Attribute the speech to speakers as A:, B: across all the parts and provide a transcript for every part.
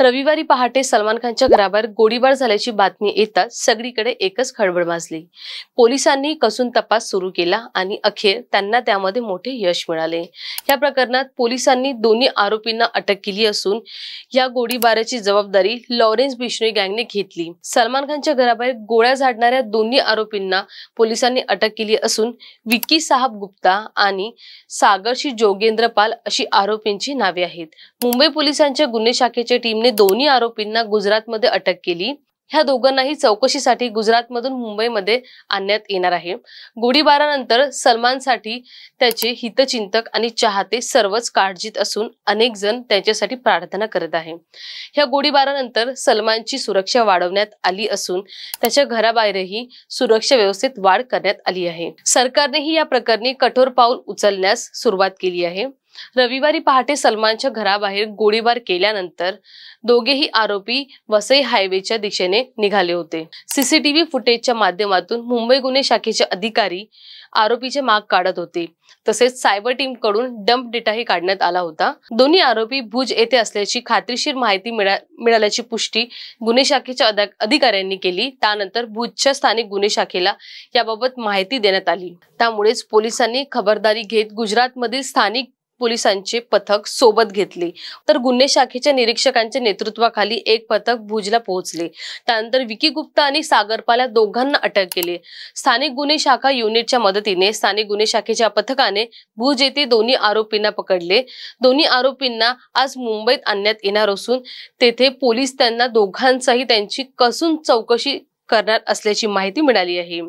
A: रविवारी पहाटे सलमान खानच्या घराबाहेर गोळीबार झाल्याची बातमी येताच सगळीकडे एकच खळबळ माजली पोलिसांनी कसून तपास सुरू केला आणि अखेर त्यांना त्यामध्ये मोठे यश मिळाले या प्रकरणात पोलिसांनी दोन्ही आरोपींना अटक केली असून या गोळीबाराची जबाबदारी लॉरेन्स बिश्नोई गँगने घेतली सलमान खानच्या घराबाहेर गोळ्या झाडणाऱ्या दोन्ही आरोपींना पोलिसांनी अटक केली असून विक्की साहब गुप्ता आणि सागरशी जोगेंद्र पाल अशी आरोपींची नावे आहेत मुंबई पोलिसांच्या गुन्हे शाखेच्या टीम टीमने दोन्ही आरोपींना गुजरातमध्ये अटक केली ह्या दोघांनाही चौकशीसाठी गुजरातमधून मुंबईमध्ये आणण्यात येणार आहे गोडीबारानंतर सलमानसाठी त्याचे हितचिंतक आणि चाहते सर्वच काळजीत असून अनेक जण त्याच्यासाठी प्रार्थना करत आहे ह्या गोडीबारानंतर सलमानची सुरक्षा वाढवण्यात आली असून त्याच्या घराबाहेरही सुरक्षा व्यवस्थेत वाढ करण्यात आली आहे सरकारनेही या प्रकरणी कठोर पाऊल उचलण्यास सुरुवात केली आहे रविवारी पहाटे सलमानच्या घराबाहेर गोळीबार केल्यानंतर दोघेही आरोपी वसई हायवेच्या दिशेने निघाले होते सीसीटीव्ही फुटेजच्या माध्यमातून मुंबई गुन्हे शाखेचे अधिकारी आरोपीचे माग काढत होते तसेच सायबर कडून डंप डेटाही काढण्यात आला होता दोन्ही आरोपी भुज येथे असल्याची खात्रीशीर माहिती मिळाल्याची पुष्टी गुन्हे शाखेच्या अधिकाऱ्यांनी केली त्यानंतर भुजच्या स्थानिक गुन्हे शाखेला याबाबत माहिती देण्यात आली त्यामुळेच पोलिसांनी खबरदारी घेत गुजरातमधील स्थानिक पोलिसांचे पथक सोबत घेतले तर गुन्हे शाखेच्या निरीक्षकांच्या नेतृत्वाखाली एक पथक भुजला पोहोचले त्यानंतर विकी गुप्ता आणि सागरपाला दोघांना अटक केली स्थानिक गुन्हे शाखा युनिटच्या मदतीने स्थानिक गुन्हे शाखेच्या पथकाने भुज येथे दोन्ही आरोपींना पकडले दोन्ही आरोपींना आज मुंबईत आणण्यात येणार असून तेथे पोलीस त्यांना दोघांचाही त्यांची कसून चौकशी करणार असल्याची माहिती मिळाली आहे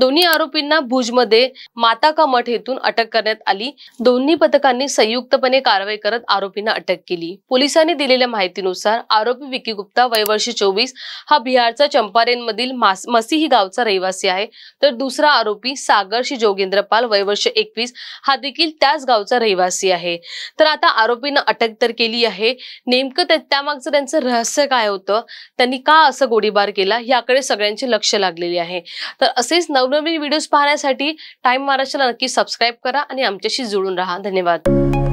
A: दोन्ही आरोपींना भुजमध्ये माता का मठ येथून अटक करण्यात आली दोन्ही पथकांनी संयुक्तपणे कारवाई करत आरोपींना अटक केली पोलिसांनी दिलेल्या माहितीनुसार आरोपी विकी गुप्ता वयवर्षी चोवीस हा बिहारचा चंपारेनमधील मसीही गावचा रहिवासी आहे तर दुसरा आरोपी सागरशी जोगेंद्र पाल वयवर्ष एकवीस हा देखील त्याच गावचा रहिवासी आहे तर आता आरोपींना अटक तर केली आहे नेमकं त्यामागचं त्यांचं रहस्य काय होतं त्यांनी का असं गोळीबार केला याकडे सगळ्यांचे सगळ्यांची लक्ष लागलेली आहे तर असेच नवनवीन व्हिडिओज पाहण्यासाठी टाइम महाराष्ट्राला नक्की सबस्क्राईब करा आणि आमच्याशी जुळून राहा धन्यवाद